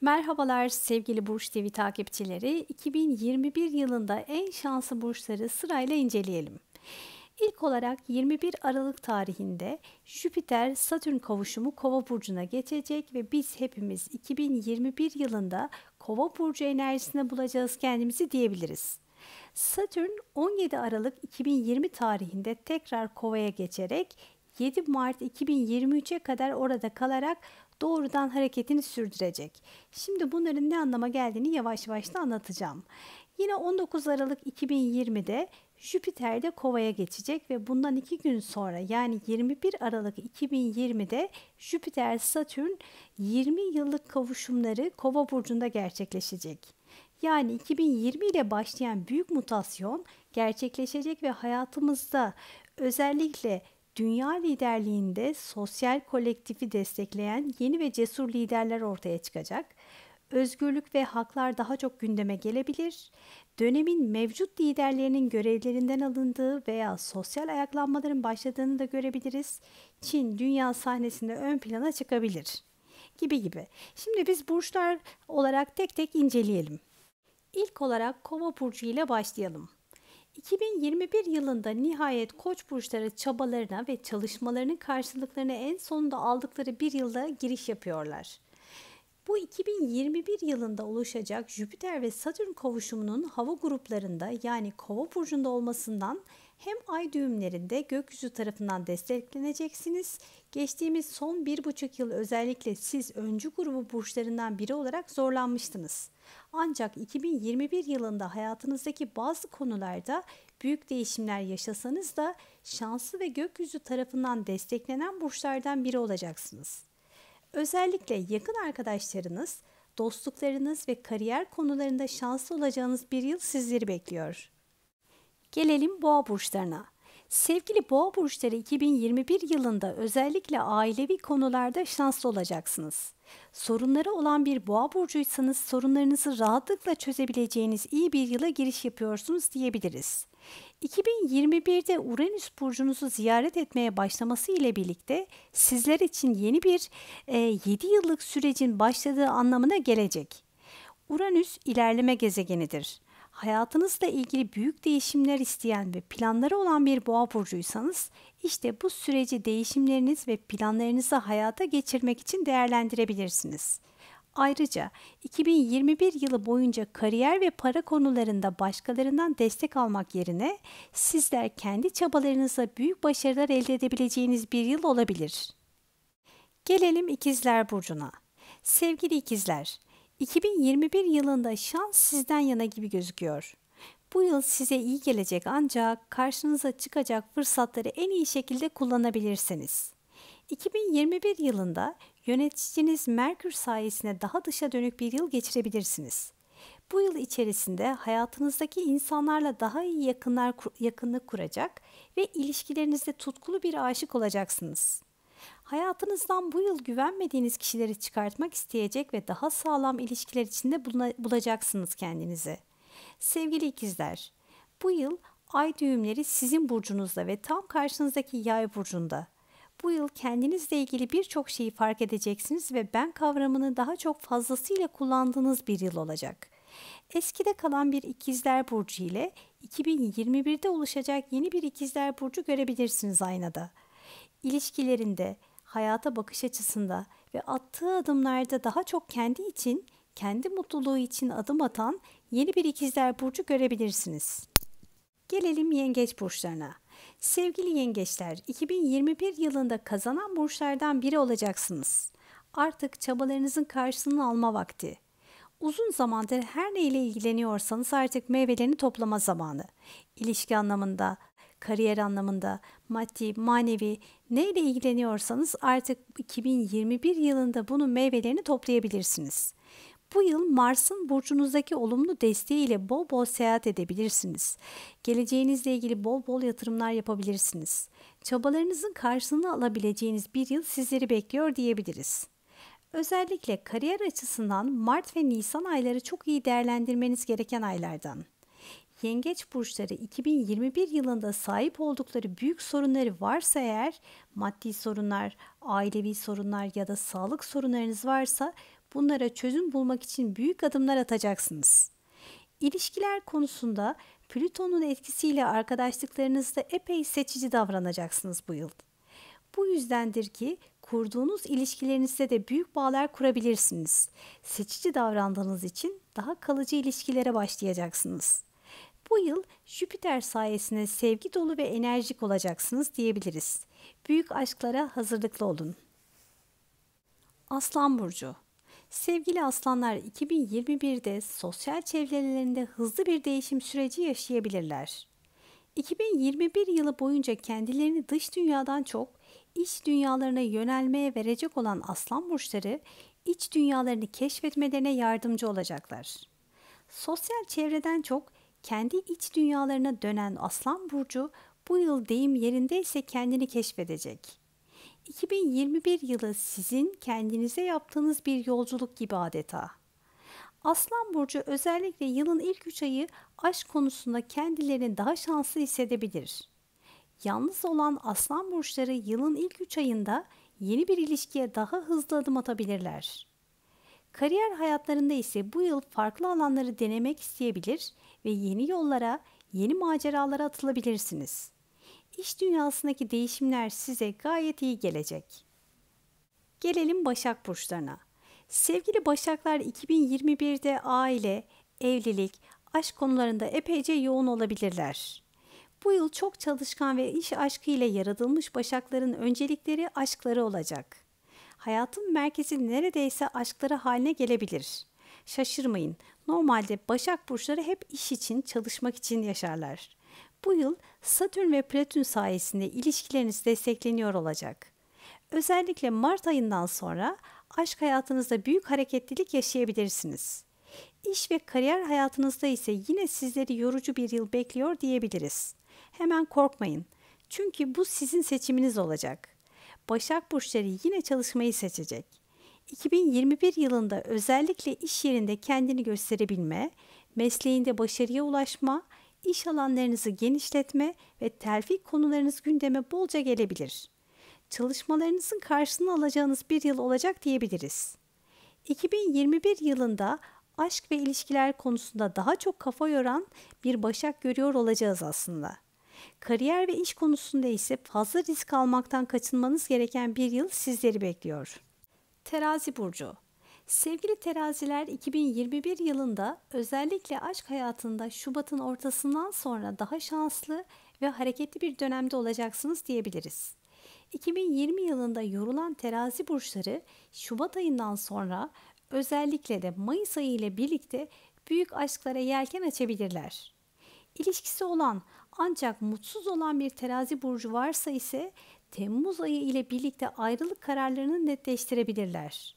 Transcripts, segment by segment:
Merhabalar sevgili Burç TV takipçileri. 2021 yılında en şanslı burçları sırayla inceleyelim. İlk olarak 21 Aralık tarihinde Jüpiter Satürn kavuşumu Kova burcuna geçecek ve biz hepimiz 2021 yılında Kova burcu enerjisine bulacağız kendimizi diyebiliriz. Satürn 17 Aralık 2020 tarihinde tekrar Kova'ya geçerek 7 Mart 2023'e kadar orada kalarak doğrudan hareketini sürdürecek. Şimdi bunların ne anlama geldiğini yavaş yavaş da anlatacağım. Yine 19 Aralık 2020'de Jüpiter de Kova'ya geçecek ve bundan iki gün sonra yani 21 Aralık 2020'de Jüpiter Satürn 20 yıllık kavuşumları Kova burcunda gerçekleşecek. Yani 2020 ile başlayan büyük mutasyon gerçekleşecek ve hayatımızda özellikle dünya liderliğinde sosyal kolektifi destekleyen yeni ve cesur liderler ortaya çıkacak. Özgürlük ve haklar daha çok gündeme gelebilir. Dönemin mevcut liderlerinin görevlerinden alındığı veya sosyal ayaklanmaların başladığını da görebiliriz. Çin dünya sahnesinde ön plana çıkabilir gibi gibi. Şimdi biz burçlar olarak tek tek inceleyelim. İlk olarak Kova burcu ile başlayalım. 2021 yılında nihayet koç burçları çabalarına ve çalışmalarının karşılıklarını en sonunda aldıkları bir yılda giriş yapıyorlar. Bu 2021 yılında oluşacak Jüpiter ve Satürn kavuşumunun hava gruplarında yani kova burcunda olmasından hem ay düğümlerinde gökyüzü tarafından destekleneceksiniz. Geçtiğimiz son bir buçuk yıl özellikle siz öncü grubu burçlarından biri olarak zorlanmıştınız. Ancak 2021 yılında hayatınızdaki bazı konularda büyük değişimler yaşasanız da şansı ve gökyüzü tarafından desteklenen burçlardan biri olacaksınız. Özellikle yakın arkadaşlarınız, dostluklarınız ve kariyer konularında şanslı olacağınız bir yıl sizleri bekliyor. Gelelim boğa burçlarına. Sevgili boğa burçları 2021 yılında özellikle ailevi konularda şanslı olacaksınız. Sorunları olan bir boğa burcuysanız sorunlarınızı rahatlıkla çözebileceğiniz iyi bir yıla giriş yapıyorsunuz diyebiliriz. 2021'de Uranüs burcunuzu ziyaret etmeye başlaması ile birlikte sizler için yeni bir e, 7 yıllık sürecin başladığı anlamına gelecek. Uranüs ilerleme gezegenidir hayatınızla ilgili büyük değişimler isteyen ve planları olan bir boğa burcuysanız işte bu süreci değişimleriniz ve planlarınızı hayata geçirmek için değerlendirebilirsiniz. Ayrıca 2021 yılı boyunca kariyer ve para konularında başkalarından destek almak yerine sizler kendi çabalarınızla büyük başarılar elde edebileceğiniz bir yıl olabilir. Gelelim ikizler burcuna. Sevgili ikizler, 2021 yılında şans sizden yana gibi gözüküyor. Bu yıl size iyi gelecek ancak karşınıza çıkacak fırsatları en iyi şekilde kullanabilirsiniz. 2021 yılında yöneticiniz Merkür sayesinde daha dışa dönük bir yıl geçirebilirsiniz. Bu yıl içerisinde hayatınızdaki insanlarla daha iyi yakınlar yakınlık kuracak ve ilişkilerinizde tutkulu bir aşık olacaksınız. Hayatınızdan bu yıl güvenmediğiniz kişileri çıkartmak isteyecek ve daha sağlam ilişkiler içinde bulacaksınız kendinizi. Sevgili ikizler, bu yıl ay düğümleri sizin burcunuzda ve tam karşınızdaki yay burcunda. Bu yıl kendinizle ilgili birçok şeyi fark edeceksiniz ve ben kavramını daha çok fazlasıyla kullandığınız bir yıl olacak. Eskide kalan bir ikizler burcu ile 2021'de oluşacak yeni bir ikizler burcu görebilirsiniz aynada. İlişkilerinde, hayata bakış açısında ve attığı adımlarda daha çok kendi için, kendi mutluluğu için adım atan yeni bir ikizler burcu görebilirsiniz. Gelelim yengeç burçlarına. Sevgili yengeçler, 2021 yılında kazanan burçlardan biri olacaksınız. Artık çabalarınızın karşılığını alma vakti. Uzun zamandır her neyle ilgileniyorsanız artık meyvelerini toplama zamanı. İlişki anlamında, kariyer anlamında, maddi, manevi Neyle ilgileniyorsanız artık 2021 yılında bunun meyvelerini toplayabilirsiniz. Bu yıl Mars'ın burcunuzdaki olumlu desteğiyle bol bol seyahat edebilirsiniz. Geleceğinizle ilgili bol bol yatırımlar yapabilirsiniz. Çabalarınızın karşılığını alabileceğiniz bir yıl sizleri bekliyor diyebiliriz. Özellikle kariyer açısından Mart ve Nisan ayları çok iyi değerlendirmeniz gereken aylardan yengeç burçları 2021 yılında sahip oldukları büyük sorunları varsa eğer maddi sorunlar, ailevi sorunlar ya da sağlık sorunlarınız varsa bunlara çözüm bulmak için büyük adımlar atacaksınız. İlişkiler konusunda Plüton'un etkisiyle arkadaşlıklarınızda epey seçici davranacaksınız bu yıl. Bu yüzdendir ki kurduğunuz ilişkilerinizde de büyük bağlar kurabilirsiniz. Seçici davrandığınız için daha kalıcı ilişkilere başlayacaksınız. Bu yıl Jüpiter sayesinde sevgi dolu ve enerjik olacaksınız diyebiliriz. Büyük aşklara hazırlıklı olun. Aslan Burcu Sevgili aslanlar 2021'de sosyal çevrelerinde hızlı bir değişim süreci yaşayabilirler. 2021 yılı boyunca kendilerini dış dünyadan çok iç dünyalarına yönelmeye verecek olan aslan burçları iç dünyalarını keşfetmelerine yardımcı olacaklar. Sosyal çevreden çok kendi iç dünyalarına dönen Aslan Burcu bu yıl deyim yerindeyse kendini keşfedecek. 2021 yılı sizin kendinize yaptığınız bir yolculuk gibi adeta. Aslan Burcu özellikle yılın ilk 3 ayı aşk konusunda kendilerini daha şanslı hissedebilir. Yalnız olan Aslan Burçları yılın ilk 3 ayında yeni bir ilişkiye daha hızlı adım atabilirler. Kariyer hayatlarında ise bu yıl farklı alanları denemek isteyebilir ve yeni yollara, yeni maceralara atılabilirsiniz. İş dünyasındaki değişimler size gayet iyi gelecek. Gelelim Başak burçlarına. Sevgili Başaklar 2021'de aile, evlilik, aşk konularında epeyce yoğun olabilirler. Bu yıl çok çalışkan ve iş aşkı ile yaratılmış Başakların öncelikleri aşkları olacak. Hayatın merkezi neredeyse aşkları haline gelebilir. Şaşırmayın. Normalde Başak burçları hep iş için, çalışmak için yaşarlar. Bu yıl Satürn ve Plüton sayesinde ilişkileriniz destekleniyor olacak. Özellikle Mart ayından sonra aşk hayatınızda büyük hareketlilik yaşayabilirsiniz. İş ve kariyer hayatınızda ise yine sizleri yorucu bir yıl bekliyor diyebiliriz. Hemen korkmayın. Çünkü bu sizin seçiminiz olacak. Başak burçları yine çalışmayı seçecek 2021 yılında özellikle iş yerinde kendini gösterebilme, mesleğinde başarıya ulaşma, iş alanlarınızı genişletme ve terfi konularınız gündeme bolca gelebilir. Çalışmalarınızın karşılığını alacağınız bir yıl olacak diyebiliriz. 2021 yılında aşk ve ilişkiler konusunda daha çok kafa yoran bir başak görüyor olacağız aslında. Kariyer ve iş konusunda ise fazla risk almaktan kaçınmanız gereken bir yıl sizleri bekliyor. Terazi burcu. Sevgili teraziler 2021 yılında özellikle aşk hayatında Şubat'ın ortasından sonra daha şanslı ve hareketli bir dönemde olacaksınız diyebiliriz. 2020 yılında yorulan terazi burçları Şubat ayından sonra özellikle de Mayıs ayı ile birlikte büyük aşklara yelken açabilirler. İlişkisi olan ancak mutsuz olan bir terazi burcu varsa ise Temmuz ayı ile birlikte ayrılık kararlarını netleştirebilirler.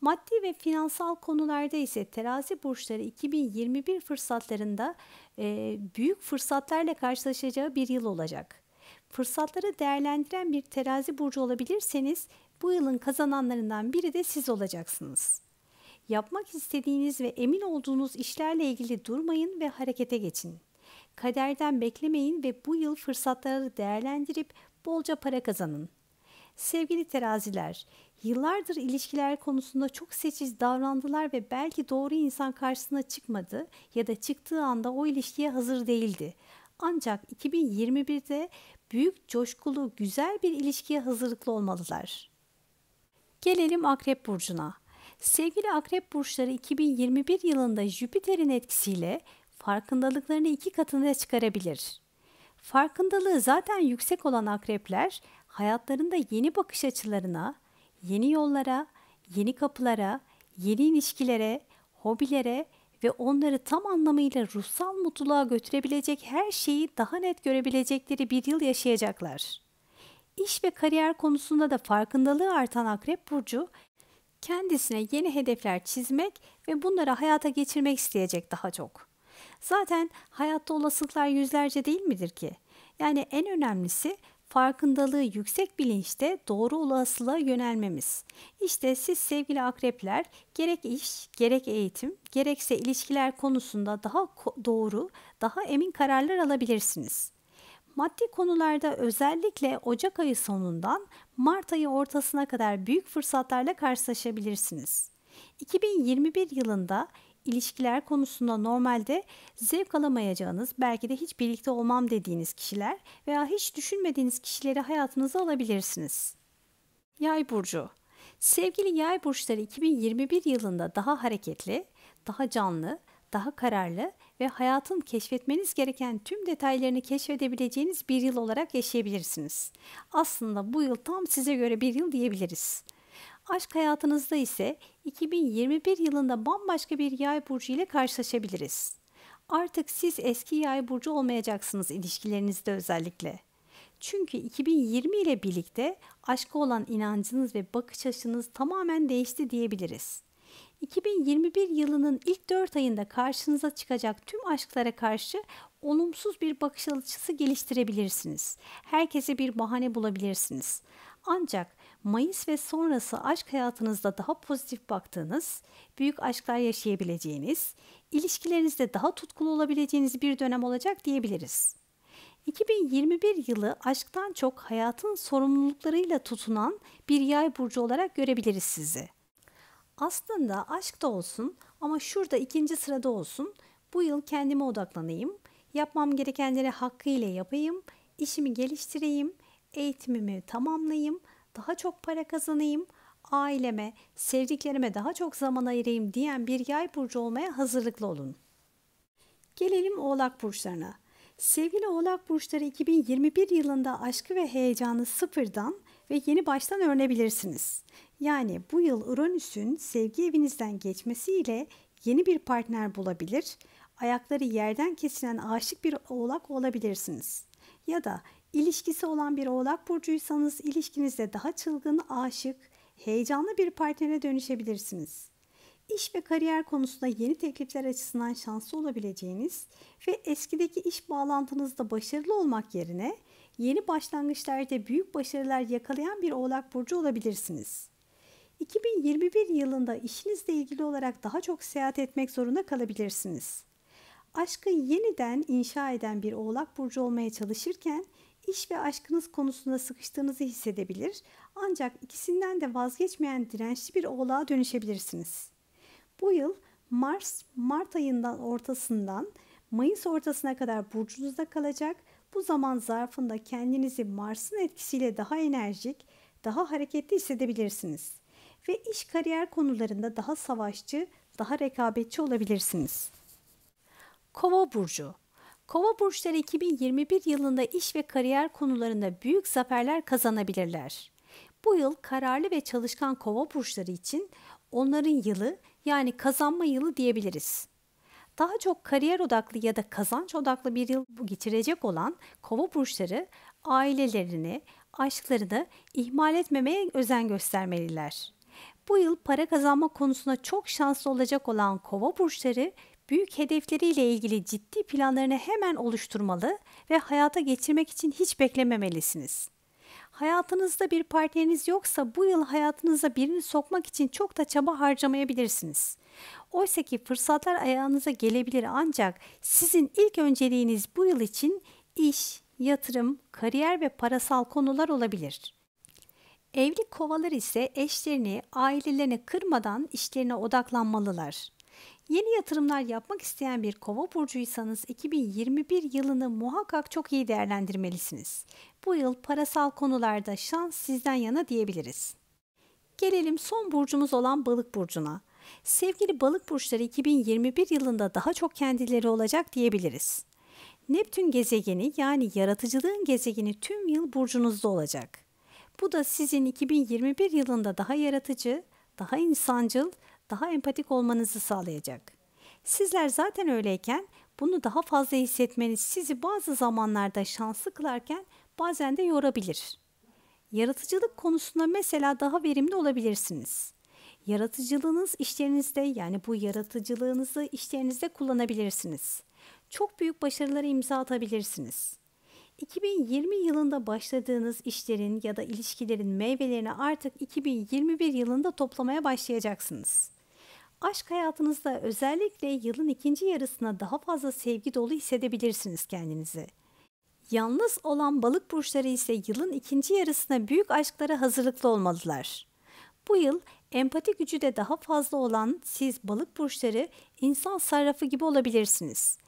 Maddi ve finansal konularda ise terazi burçları 2021 fırsatlarında e, büyük fırsatlarla karşılaşacağı bir yıl olacak. Fırsatları değerlendiren bir terazi burcu olabilirseniz bu yılın kazananlarından biri de siz olacaksınız. Yapmak istediğiniz ve emin olduğunuz işlerle ilgili durmayın ve harekete geçin. Kaderden beklemeyin ve bu yıl fırsatları değerlendirip bolca para kazanın. Sevgili teraziler, yıllardır ilişkiler konusunda çok seçici davrandılar ve belki doğru insan karşısına çıkmadı ya da çıktığı anda o ilişkiye hazır değildi. Ancak 2021'de büyük coşkulu güzel bir ilişkiye hazırlıklı olmalılar. Gelelim Akrep Burcu'na. Sevgili Akrep Burçları 2021 yılında Jüpiter'in etkisiyle farkındalıklarını iki katına çıkarabilir. Farkındalığı zaten yüksek olan akrepler hayatlarında yeni bakış açılarına, yeni yollara, yeni kapılara, yeni ilişkilere, hobilere ve onları tam anlamıyla ruhsal mutluluğa götürebilecek her şeyi daha net görebilecekleri bir yıl yaşayacaklar. İş ve kariyer konusunda da farkındalığı artan Akrep Burcu, kendisine yeni hedefler çizmek ve bunları hayata geçirmek isteyecek daha çok. Zaten hayatta olasılıklar yüzlerce değil midir ki? Yani en önemlisi farkındalığı yüksek bilinçte doğru olasılığa yönelmemiz. İşte siz sevgili akrepler gerek iş, gerek eğitim, gerekse ilişkiler konusunda daha doğru, daha emin kararlar alabilirsiniz. Maddi konularda özellikle Ocak ayı sonundan Mart ayı ortasına kadar büyük fırsatlarla karşılaşabilirsiniz. 2021 yılında ilişkiler konusunda normalde zevk alamayacağınız, belki de hiç birlikte olmam dediğiniz kişiler veya hiç düşünmediğiniz kişileri hayatınıza alabilirsiniz. Yay burcu. Sevgili yay burçları 2021 yılında daha hareketli, daha canlı, daha kararlı ve hayatın keşfetmeniz gereken tüm detaylarını keşfedebileceğiniz bir yıl olarak yaşayabilirsiniz. Aslında bu yıl tam size göre bir yıl diyebiliriz. Aşk hayatınızda ise 2021 yılında bambaşka bir yay burcu ile karşılaşabiliriz. Artık siz eski yay burcu olmayacaksınız ilişkilerinizde özellikle. Çünkü 2020 ile birlikte aşka olan inancınız ve bakış açınız tamamen değişti diyebiliriz. 2021 yılının ilk 4 ayında karşınıza çıkacak tüm aşklara karşı olumsuz bir bakış açısı geliştirebilirsiniz. Herkese bir bahane bulabilirsiniz. Ancak Mayıs ve sonrası aşk hayatınızda daha pozitif baktığınız, büyük aşklar yaşayabileceğiniz, ilişkilerinizde daha tutkulu olabileceğiniz bir dönem olacak diyebiliriz. 2021 yılı aşktan çok hayatın sorumluluklarıyla tutunan bir yay burcu olarak görebiliriz sizi. Aslında aşk da olsun ama şurada ikinci sırada olsun. Bu yıl kendime odaklanayım, yapmam gerekenleri hakkıyla yapayım, işimi geliştireyim, eğitimimi tamamlayayım daha çok para kazanayım, aileme, sevdiklerime daha çok zaman ayırayım diyen bir yay burcu olmaya hazırlıklı olun. Gelelim oğlak burçlarına. Sevgili oğlak burçları 2021 yılında aşkı ve heyecanı sıfırdan ve yeni baştan öğrenebilirsiniz. Yani bu yıl Uranüs'ün sevgi evinizden geçmesiyle yeni bir partner bulabilir, ayakları yerden kesilen aşık bir oğlak olabilirsiniz. Ya da İlişkisi olan bir oğlak burcuysanız ilişkinizde daha çılgın, aşık, heyecanlı bir partnere dönüşebilirsiniz. İş ve kariyer konusunda yeni teklifler açısından şanslı olabileceğiniz ve eskideki iş bağlantınızda başarılı olmak yerine yeni başlangıçlarda büyük başarılar yakalayan bir oğlak burcu olabilirsiniz. 2021 yılında işinizle ilgili olarak daha çok seyahat etmek zorunda kalabilirsiniz. Aşkı yeniden inşa eden bir oğlak burcu olmaya çalışırken iş ve aşkınız konusunda sıkıştığınızı hissedebilir ancak ikisinden de vazgeçmeyen dirençli bir oğlağa dönüşebilirsiniz. Bu yıl Mars Mart ayından ortasından Mayıs ortasına kadar burcunuzda kalacak. Bu zaman zarfında kendinizi Mars'ın etkisiyle daha enerjik, daha hareketli hissedebilirsiniz ve iş kariyer konularında daha savaşçı, daha rekabetçi olabilirsiniz. Kova burcu Kova burçları 2021 yılında iş ve kariyer konularında büyük zaferler kazanabilirler. Bu yıl kararlı ve çalışkan kova burçları için onların yılı yani kazanma yılı diyebiliriz. Daha çok kariyer odaklı ya da kazanç odaklı bir yıl geçirecek olan kova burçları ailelerini, aşklarını ihmal etmemeye özen göstermeliler. Bu yıl para kazanma konusunda çok şanslı olacak olan kova burçları büyük hedefleriyle ilgili ciddi planlarını hemen oluşturmalı ve hayata geçirmek için hiç beklememelisiniz. Hayatınızda bir partneriniz yoksa bu yıl hayatınıza birini sokmak için çok da çaba harcamayabilirsiniz. Oysa ki fırsatlar ayağınıza gelebilir ancak sizin ilk önceliğiniz bu yıl için iş, yatırım, kariyer ve parasal konular olabilir. Evli kovalar ise eşlerini, ailelerini kırmadan işlerine odaklanmalılar. Yeni yatırımlar yapmak isteyen bir kova burcuysanız 2021 yılını muhakkak çok iyi değerlendirmelisiniz. Bu yıl parasal konularda şans sizden yana diyebiliriz. Gelelim son burcumuz olan balık burcuna. Sevgili balık burçları 2021 yılında daha çok kendileri olacak diyebiliriz. Neptün gezegeni yani yaratıcılığın gezegeni tüm yıl burcunuzda olacak. Bu da sizin 2021 yılında daha yaratıcı, daha insancıl daha empatik olmanızı sağlayacak. Sizler zaten öyleyken bunu daha fazla hissetmeniz sizi bazı zamanlarda şanslı kılarken bazen de yorabilir. Yaratıcılık konusunda mesela daha verimli olabilirsiniz. Yaratıcılığınız işlerinizde yani bu yaratıcılığınızı işlerinizde kullanabilirsiniz. Çok büyük başarılara imza atabilirsiniz. 2020 yılında başladığınız işlerin ya da ilişkilerin meyvelerini artık 2021 yılında toplamaya başlayacaksınız. Aşk hayatınızda özellikle yılın ikinci yarısına daha fazla sevgi dolu hissedebilirsiniz kendinizi. Yalnız olan balık burçları ise yılın ikinci yarısına büyük aşklara hazırlıklı olmalılar. Bu yıl empati gücü de daha fazla olan siz balık burçları insan sarrafı gibi olabilirsiniz.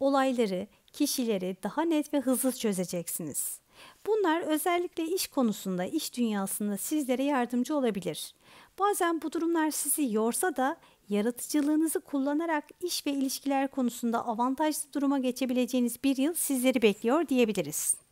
Olayları, kişileri daha net ve hızlı çözeceksiniz. Bunlar özellikle iş konusunda, iş dünyasında sizlere yardımcı olabilir. Bazen bu durumlar sizi yorsa da yaratıcılığınızı kullanarak iş ve ilişkiler konusunda avantajlı duruma geçebileceğiniz bir yıl sizleri bekliyor diyebiliriz.